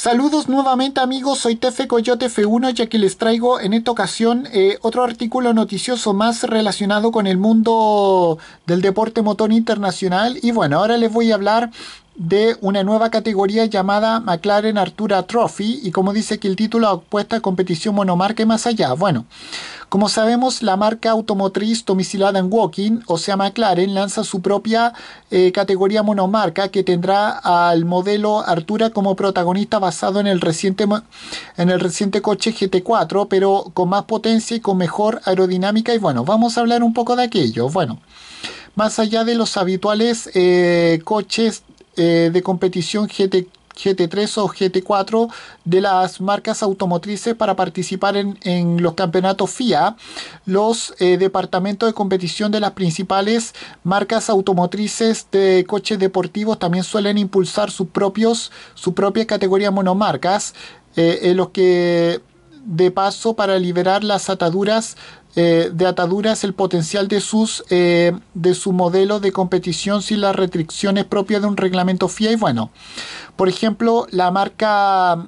Saludos nuevamente amigos, soy Tefe Coyote F1 ya que les traigo en esta ocasión eh, otro artículo noticioso más relacionado con el mundo del deporte motor internacional y bueno, ahora les voy a hablar de una nueva categoría llamada McLaren Artura Trophy y como dice que el título apuesta a competición monomarca y más allá. Bueno, como sabemos, la marca automotriz domicilada en Walking o sea McLaren, lanza su propia eh, categoría monomarca que tendrá al modelo Artura como protagonista basado en el, reciente, en el reciente coche GT4, pero con más potencia y con mejor aerodinámica. Y bueno, vamos a hablar un poco de aquello. Bueno, más allá de los habituales eh, coches eh, de competición GT, 3 o GT4 de las marcas automotrices para participar en, los campeonatos FIA, los eh, departamentos de competición de las principales marcas automotrices de coches deportivos también suelen impulsar sus propios, su propia categoría monomarcas, eh, en los que de paso para liberar las ataduras eh, de ataduras el potencial de sus eh, de su modelo de competición sin las restricciones propias de un reglamento FIA y bueno por ejemplo la marca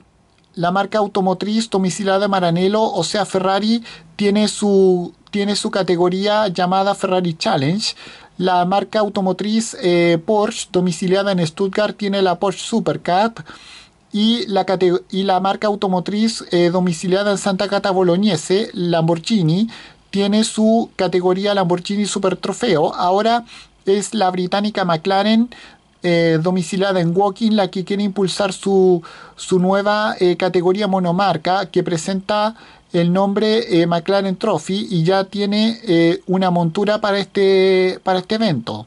la marca automotriz domicilada Maranello, o sea Ferrari, tiene su, tiene su categoría llamada Ferrari Challenge. La marca automotriz eh, Porsche, domiciliada en Stuttgart, tiene la Porsche Supercup y la, marca automotriz eh, domiciliada en Santa Cata Bolognese, Lamborghini, tiene su categoría Lamborghini Super Trofeo. Ahora es la británica McLaren eh, domicilada en Walking, la que quiere impulsar su, nueva eh, categoría monomarca que presenta el nombre eh, McLaren Trophy y ya tiene una montura para este, para este evento.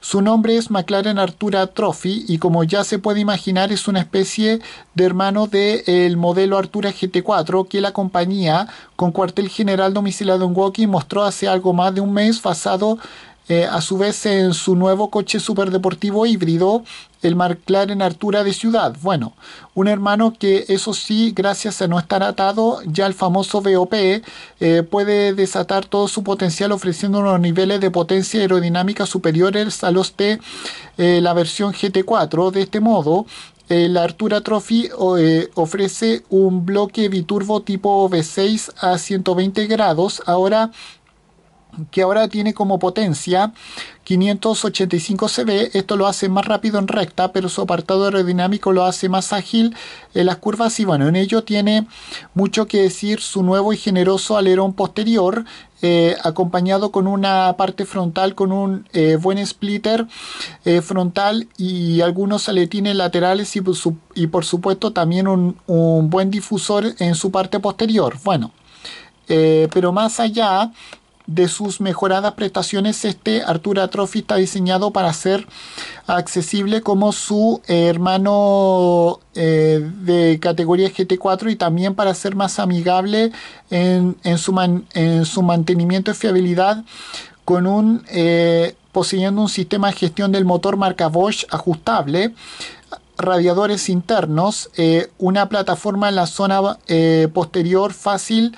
Su nombre es McLaren Artura Trophy y como ya se puede imaginar es una especie de hermano del modelo Artura GT4 que la compañía con cuartel general domicilado en Woking mostró hace algo más de un mes basado eh, a su vez, en su nuevo coche superdeportivo híbrido, el McLaren Artura de Ciudad. Bueno, un hermano que, eso sí, gracias a no estar atado ya el famoso VOP eh, puede desatar todo su potencial ofreciendo unos niveles de potencia aerodinámica superiores a los de eh, la versión GT4. De este modo, la Artura Trophy ofrece un bloque biturbo tipo V6 a 120 grados. Ahora que ahora tiene como potencia 585 CV. Esto lo hace más rápido en recta, pero su apartado aerodinámico lo hace más ágil en las curvas. Y bueno, en ello tiene mucho que decir su nuevo y generoso alerón posterior, eh, acompañado con una parte frontal con un eh, buen splitter eh, frontal y algunos aletines laterales y, por supuesto también un, buen difusor en su parte posterior. Bueno. pero más allá de sus mejoradas prestaciones, este Artura Trophy está diseñado para ser accesible como su hermano eh, de categoría GT4 y también para ser más amigable en, su, mantenimiento y fiabilidad con un eh, poseyendo un sistema de gestión del motor marca Bosch ajustable radiadores internos eh, una plataforma en la zona posterior fácil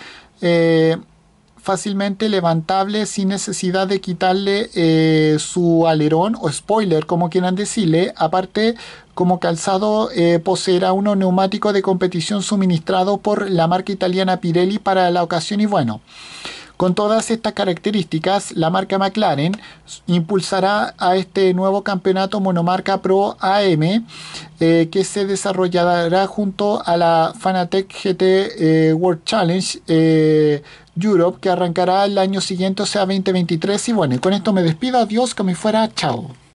fácilmente levantable sin necesidad de quitarle eh, su alerón o spoiler, como quieran decirle. Aparte, como calzado eh, poseerá uno neumático de competición suministrado por la marca italiana Pirelli para la ocasión y bueno. Con todas estas características, la marca McLaren impulsará a este nuevo campeonato monomarca Pro AM eh, que se desarrollará junto a la Fanatec GT eh, World Challenge eh, Europe que arrancará el año siguiente, o sea 2023. Y bueno, con esto me despido, adiós, me fuera, chao.